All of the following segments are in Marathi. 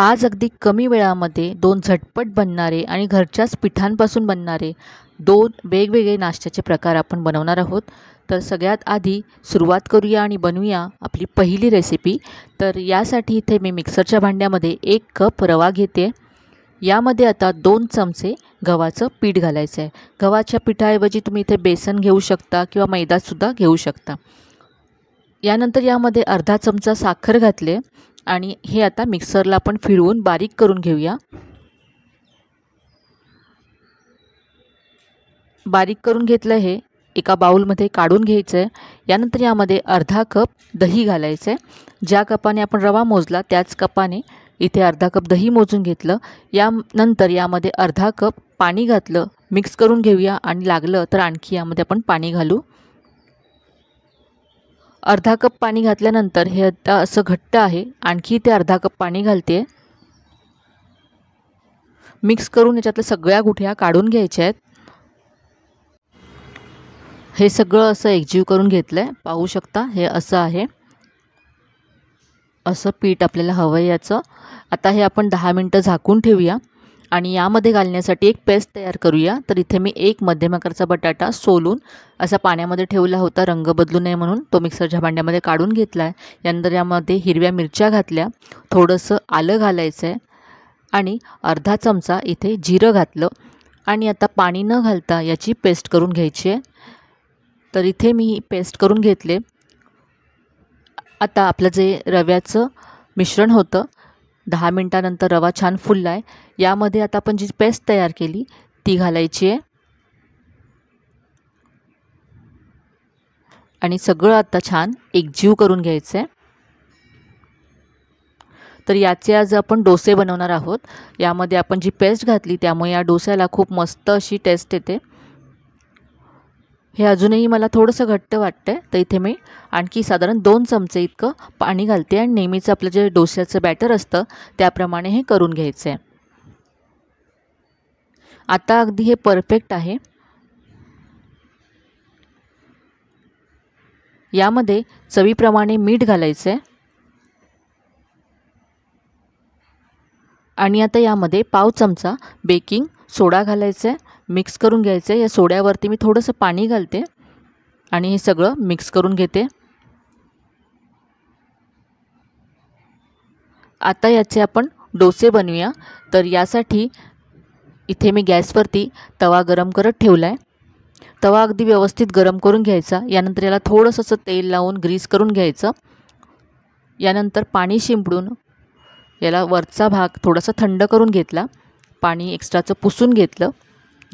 आज अगदी कमी वेळामध्ये दोन झटपट बनणारे आणि घरच्याच पिठांपासून बनणारे दोन वेगवेगळे नाश्त्याचे प्रकार आपण बनवणार आहोत तर सगळ्यात आधी सुरुवात करूया आणि बनवूया आपली पहिली रेसिपी तर यासाठी इथे मी मिक्सरच्या भांड्यामध्ये एक कप रवा घेते यामध्ये आता दोन चमचे गव्हाचं पीठ घालायचं आहे गव्हाच्या पिठाऐवजी तुम्ही इथे बेसन घेऊ शकता किंवा मैदासुद्धा घेऊ शकता यानंतर यामध्ये अर्धा चमचा साखर घातले आणि हे आता मिक्सरला आपण फिरवून बारीक करून घेऊया बारीक करून घेतलं हे एका बाऊलमध्ये काढून घ्यायचं आहे यानंतर यामध्ये अर्धा कप दही घालायचं आहे ज्या कपाने आपण रवा मोजला त्याच कपाने इथे अर्धा कप दही मोजून घेतलं यानंतर यामध्ये अर्धा कप पाणी घातलं मिक्स करून घेऊया आणि लागलं तर आणखी यामध्ये आपण पाणी घालू अर्धा कप पाणी घातल्यानंतर हे आता असं घट्ट आहे आणखी ते अर्धा कप पाणी घालते मिक्स करून याच्यातल्या सगळ्या गुठ्या काढून घ्यायच्या आहेत हे सगळं असं एकजीव करून घेतलं आहे पाहू शकता हे असं आहे असं पीठ आपल्याला हवं आहे याचं आता हे आपण दहा मिनटं झाकून ठेवूया आणि यामध्ये घालण्यासाठी एक पेस्ट तयार करूया तर इथे मी एक मध्यम आकारचा बटाटा सोलून असा पाण्यामध्ये ठेवला होता रंग बदलू नये म्हणून तो मिक्सरच्या भांड्यामध्ये काढून घेतला आहे यानंतर यामध्ये हिरव्या मिरच्या घातल्या थोडंसं आलं घालायचं आहे आणि अर्धा चमचा इथे जिरं घातलं आणि आता पाणी न घालता याची पेस्ट करून घ्यायची आहे तर इथे मी पेस्ट करून घेतले आता आपलं जे रव्याचं मिश्रण होतं दहा मिनटानंतर रवा छान फुलला आहे यामध्ये आता आपण जी पेस्ट तयार केली ती घालायची आहे आणि सगळं आता छान एकजीव करून घ्यायचं आहे तर याचे आज आपण डोसे बनवणार आहोत यामध्ये आपण जी पेस्ट घातली त्यामुळे या डोस्याला खूप मस्त अशी टेस्ट येते हे अजूनही मला थोडंसं घट्ट वाटतं आहे तर इथे मी आणखी साधारण दोन चमचे इतकं पाणी घालते आणि नेहमीचं आपलं जे डोश्याचं बॅटर असतं त्याप्रमाणे हे करून घ्यायचं आहे आता अगदी हे परफेक्ट आहे यामध्ये चवीप्रमाणे मीठ घालायचं आहे आणि आता यामध्ये पाव चमचा बेकिंग सोडा घालायचा आहे मिक्स करून घ्यायचं आहे या सोड्यावरती मी थोडंसं पाणी घालते आणि हे सगळं मिक्स करून घेते आता याचे आपण डोसे बनवूया तर यासाठी इथे मी गॅसवरती तवा गरम करत ठेवला आहे तवा अगदी व्यवस्थित गरम करून घ्यायचा यानंतर याला थोडंसं असं तेल लावून ग्रीस करून घ्यायचं यानंतर पाणी शिंपडून याला वरचा भाग थोडासा थंड करून घेतला पाणी एक्स्ट्राचं पुसून घेतलं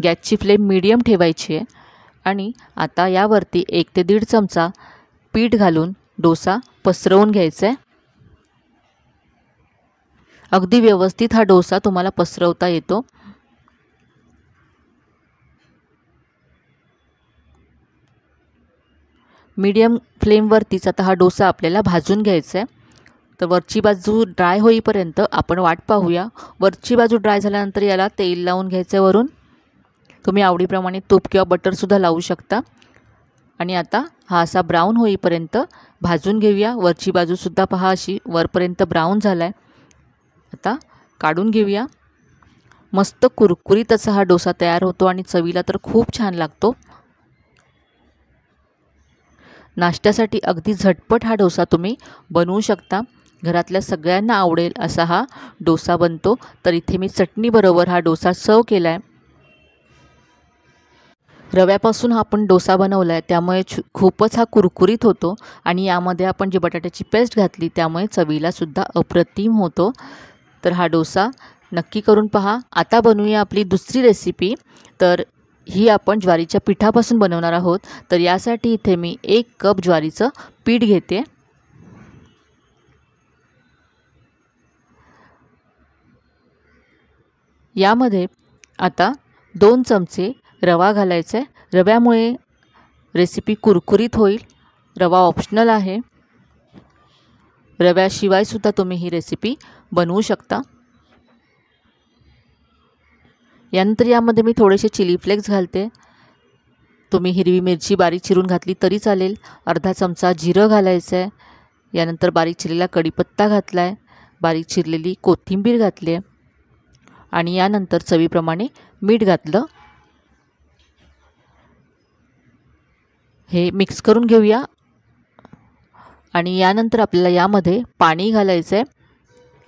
गॅसची फ्लेम मिडियम ठेवायची आहे आणि आता यावरती एक ते दीड चमचा पीठ घालून डोसा पसरवून घ्यायचा आहे अगदी व्यवस्थित हा डोसा तुम्हाला पसरवता येतो मीडियम फ्लेमवरतीच आता हा डोसा आपल्याला भाजून घ्यायचा आहे तर वरची बाजू ड्राय होईपर्यंत आपण वाट पाहूया वरची बाजू ड्राय झाल्यानंतर याला तेल लावून घ्यायचं वरून तुम्ही आवडीप्रमाणे तूप किंवा बटरसुद्धा लावू शकता आणि आता हा असा ब्राऊन होईपर्यंत भाजून घेऊया वरची बाजूसुद्धा पहा अशी वरपर्यंत ब्राऊन झाला आहे आता काढून घेऊया मस्त कुरकुरीत असा हा डोसा तयार होतो आणि चवीला तर खूप छान लागतो नाश्त्यासाठी अगदी झटपट हा डोसा तुम्ही बनवू शकता घरातल्या सगळ्यांना आवडेल असा हा डोसा बनतो तर इथे मी चटणीबरोबर हा डोसा सर्व केला आहे रव्यापासून हा आपण डोसा बनवला आहे त्यामुळे खूपच हा कुरकुरीत होतो आणि यामध्ये आपण जी बटाट्याची पेस्ट घातली त्यामुळे चवीलासुद्धा अप्रतिम होतो तर हा डोसा नक्की करून पहा आता बनवूया आपली दुसरी रेसिपी तर ही आपण ज्वारीच्या पिठापासून बनवणार आहोत तर यासाठी इथे मी एक कप ज्वारीचं पीठ घेते यामध्ये आता दोन चमचे रवा घालायचा आहे रव्यामुळे रेसिपी कुरकुरीत होईल रवा ऑप्शनल आहे रव्याशिवायसुद्धा तुम्ही ही रेसिपी बनवू शकता यानंतर यामध्ये मी थोडेसे चिली फ्लेक्स घालते तुम्ही हिरवी मिरची बारीक चिरून घातली तरी चालेल अर्धा चमचा जिरं घालायचं आहे यानंतर बारीक चिरलेला कढीपत्ता घातला आहे बारीक चिरलेली कोथिंबीर घातली आहे आणि यानंतर चवीप्रमाणे मीठ घातलं हे मिक्स करून घेऊया आणि यानंतर आपल्याला यामध्ये पाणी घालायचं आहे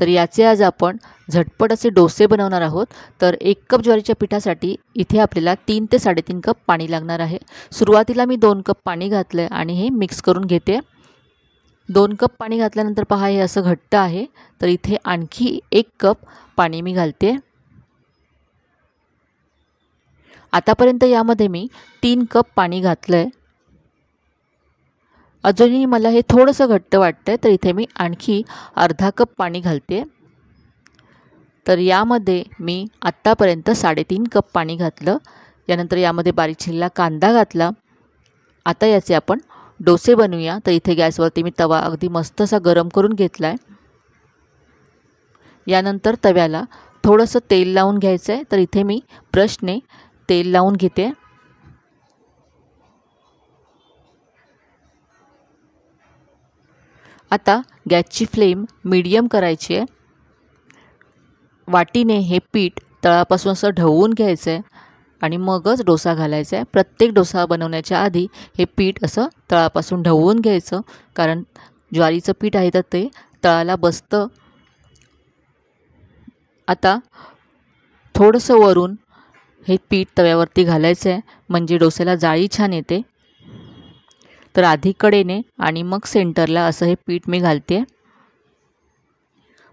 तर याचे आज आपण झटपट असे डोसे बनवणार आहोत तर एक कप ज्वारीच्या पिठासाठी इथे आपल्याला तीन ते साडेतीन कप पाणी लागणार आहे सुरुवातीला मी दोन कप पाणी घातलं आहे आणि हे मिक्स करून घेते दोन कप पाणी घातल्यानंतर पहा हे असं घट्ट आहे तर इथे आणखी एक कप पाणी मी घालते आतापर्यंत यामध्ये मी तीन कप पाणी घातलं आहे अजूनही मला हे थोडंसं घट्ट वाटतं आहे तर इथे मी आणखी अर्धा कप पाणी घालते तर यामध्ये मी आत्तापर्यंत साडेतीन कप पाणी घातलं यानंतर यामध्ये बारीक चिरलेला कांदा घातला आता याचे आपण डोसे बनवूया तर इथे गॅसवरती मी तवा अगदी मस्त असा गरम करून घेतला आहे यानंतर तव्याला थोडंसं तेल लावून घ्यायचं आहे तर इथे मी ब्रशने तेल लावून घेते आता गॅसची फ्लेम मीडियम करायची आहे वाटीने हे पीठ तळापासून असं ढवून घ्यायचं आहे आणि मगच डोसा घालायचा आहे प्रत्येक डोसा बनवण्याच्या आधी हे पीठ असं तळापासून ढवून घ्यायचं कारण ज्वारीचं पीठ आहे तर ते तळाला बसतं आता थोडंसं वरून हे पीठ तव्यावरती घालायचं आहे म्हणजे डोस्याला जाळी छान येते तर आधी कडेने आणि मग सेंटरला असं हे पीठ मी घालते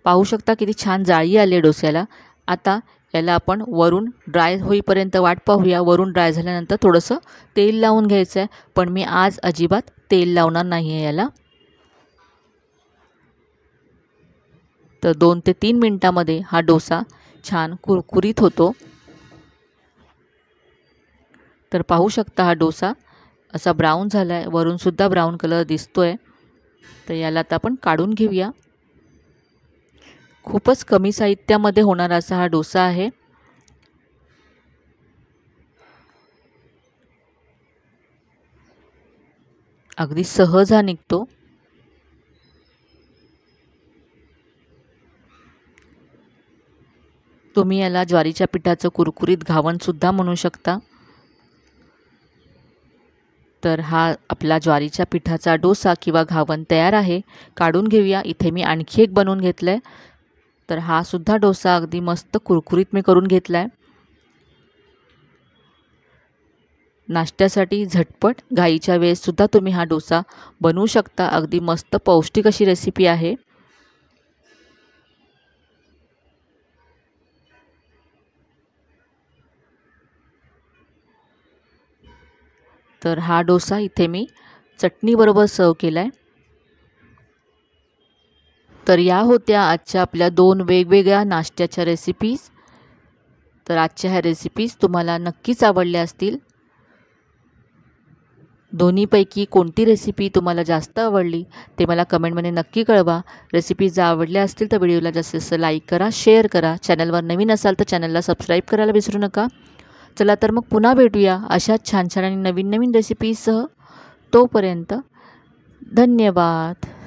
पाहू शकता किती छान जाळी आली आहे डोस्याला आता याला आपण वरून ड्राय होईपर्यंत वाट पाहूया वरून ड्राय झाल्यानंतर थोडंसं तेल लावून घ्यायचं आहे पण मी आज अजिबात तेल लावणार नाही आहे याला तर दोन ते तीन मिनटामध्ये हा डोसा छान कुरकुरीत होतो तर पाहू शकता हा डोसा असा ब्राऊन झाला आहे वरूनसुद्धा ब्राऊन कलर दिसतो आहे तर याला आता आपण काढून घेऊया खूपच कमी साहित्यामध्ये होणारा असा हा डोसा आहे अगदी सहज हा निघतो तुम्ही याला ज्वारीच्या पिठाचं कुरकुरीत घावणसुद्धा म्हणू शकता तर हा आपला ज्वारीच्या पिठाचा डोसा किंवा घावन तयार आहे काढून घेऊया इथे मी आणखी एक बनवून घेतलं आहे तर हा सुद्धा डोसा अगदी मस्त कुरकुरीत मी करून घेतला आहे नाश्त्यासाठी झटपट घाईच्या वेळेससुद्धा तुम्ही हा डोसा बनवू शकता अगदी मस्त पौष्टिक अशी रेसिपी आहे तर हा डोसा इथे मी चटणीबरोबर सर्व केला आहे तर या होत्या आजच्या आपल्या दोन वेगवेगळ्या नाश्त्याच्या रेसिपीज तर आजच्या ह्या रेसिपीज तुम्हाला नक्कीच आवडल्या असतील दोन्हीपैकी कोणती रेसिपी तुम्हाला जास्त आवडली ते मला कमेंटमध्ये नक्की कळवा रेसिपीज जर आवडल्या असतील तर व्हिडिओला जास्तीत जास्त लाईक करा शेअर करा चॅनलवर नवीन असाल तर चॅनलला सबस्क्राईब करायला विसरू नका चला तर मग पुन्हा भेटूया अशाच छान छान आणि नवीन नवीन रेसिपीसह तोपर्यंत धन्यवाद